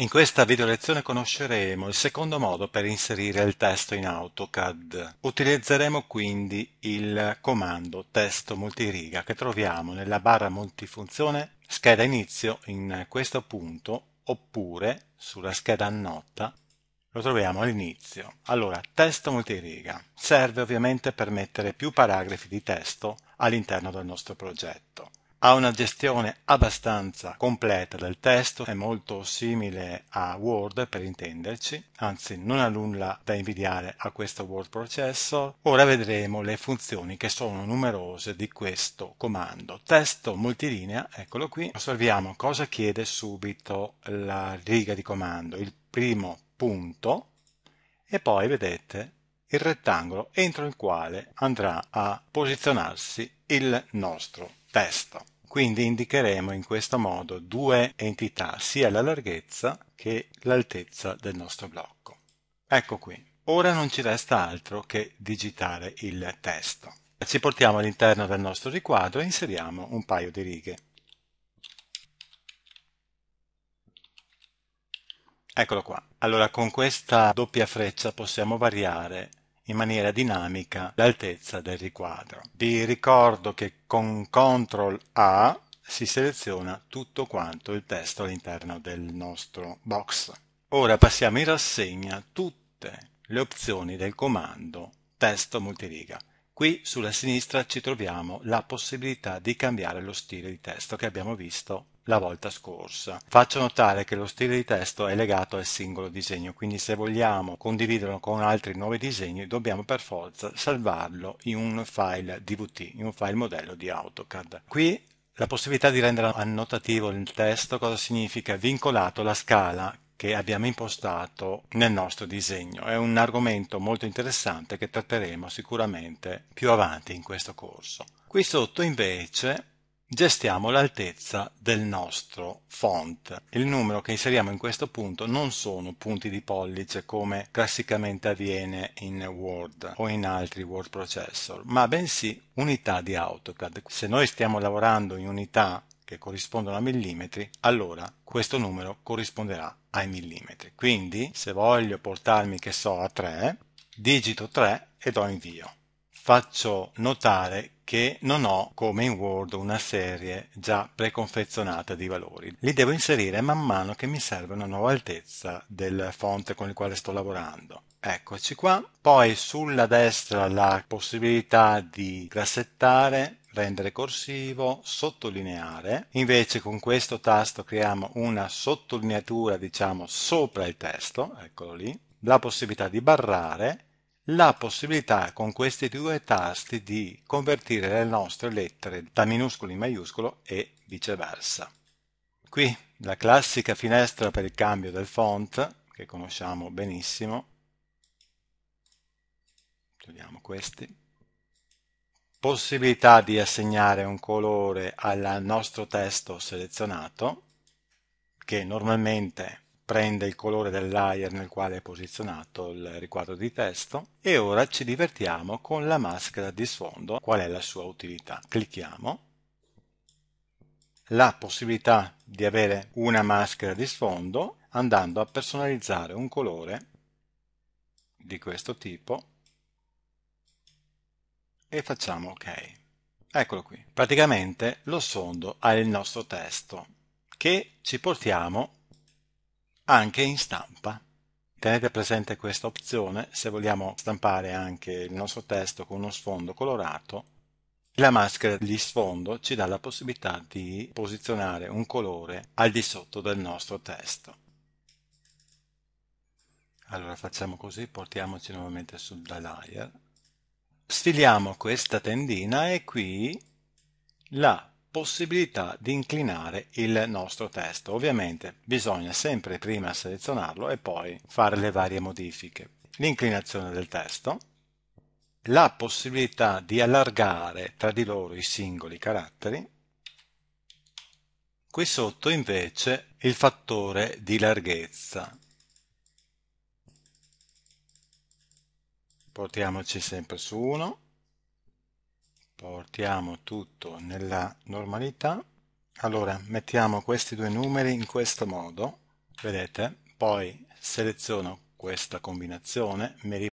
In questa video lezione conosceremo il secondo modo per inserire il testo in AutoCAD. Utilizzeremo quindi il comando testo multiriga che troviamo nella barra multifunzione scheda inizio in questo punto oppure sulla scheda annota lo troviamo all'inizio. Allora, testo multiriga serve ovviamente per mettere più paragrafi di testo all'interno del nostro progetto ha una gestione abbastanza completa del testo, è molto simile a Word per intenderci, anzi non ha nulla da invidiare a questo Word Processor. Ora vedremo le funzioni che sono numerose di questo comando. Testo multilinea, eccolo qui, osserviamo cosa chiede subito la riga di comando, il primo punto e poi vedete il rettangolo entro il quale andrà a posizionarsi il nostro testo. Quindi indicheremo in questo modo due entità, sia la larghezza che l'altezza del nostro blocco. Ecco qui. Ora non ci resta altro che digitare il testo. Ci portiamo all'interno del nostro riquadro e inseriamo un paio di righe. Eccolo qua. Allora con questa doppia freccia possiamo variare in maniera dinamica l'altezza del riquadro. Vi ricordo che con CTRL A si seleziona tutto quanto il testo all'interno del nostro box. Ora passiamo in rassegna tutte le opzioni del comando testo multiriga. Qui sulla sinistra ci troviamo la possibilità di cambiare lo stile di testo che abbiamo visto la volta scorsa. Faccio notare che lo stile di testo è legato al singolo disegno, quindi se vogliamo condividerlo con altri nuovi disegni dobbiamo per forza salvarlo in un file DVT, in un file modello di AutoCAD. Qui la possibilità di rendere annotativo il testo cosa significa? Vincolato la scala che abbiamo impostato nel nostro disegno. È un argomento molto interessante che tratteremo sicuramente più avanti in questo corso. Qui sotto invece Gestiamo l'altezza del nostro font. Il numero che inseriamo in questo punto non sono punti di pollice come classicamente avviene in Word o in altri word processor, ma bensì unità di AutoCAD. Se noi stiamo lavorando in unità che corrispondono a millimetri, allora questo numero corrisponderà ai millimetri. Quindi se voglio portarmi, che so, a 3, digito 3 e do invio faccio notare che non ho come in Word una serie già preconfezionata di valori. Li devo inserire man mano che mi serve una nuova altezza del font con il quale sto lavorando. Eccoci qua. Poi sulla destra la possibilità di grassettare rendere corsivo, sottolineare. Invece con questo tasto creiamo una sottolineatura, diciamo, sopra il testo, eccolo lì, la possibilità di barrare la possibilità con questi due tasti di convertire le nostre lettere da minuscolo in maiuscolo e viceversa. Qui la classica finestra per il cambio del font, che conosciamo benissimo, togliamo questi, possibilità di assegnare un colore al nostro testo selezionato, che normalmente prende il colore del layer nel quale è posizionato il riquadro di testo e ora ci divertiamo con la maschera di sfondo, qual è la sua utilità. Clicchiamo la possibilità di avere una maschera di sfondo andando a personalizzare un colore di questo tipo e facciamo ok eccolo qui praticamente lo sfondo ha il nostro testo che ci portiamo anche in stampa. Tenete presente questa opzione se vogliamo stampare anche il nostro testo con uno sfondo colorato. La maschera di sfondo ci dà la possibilità di posizionare un colore al di sotto del nostro testo. Allora facciamo così, portiamoci nuovamente sul layer. Sfiliamo questa tendina e qui la possibilità di inclinare il nostro testo. Ovviamente bisogna sempre prima selezionarlo e poi fare le varie modifiche. L'inclinazione del testo, la possibilità di allargare tra di loro i singoli caratteri, qui sotto invece il fattore di larghezza. Portiamoci sempre su 1 portiamo tutto nella normalità allora mettiamo questi due numeri in questo modo vedete poi seleziono questa combinazione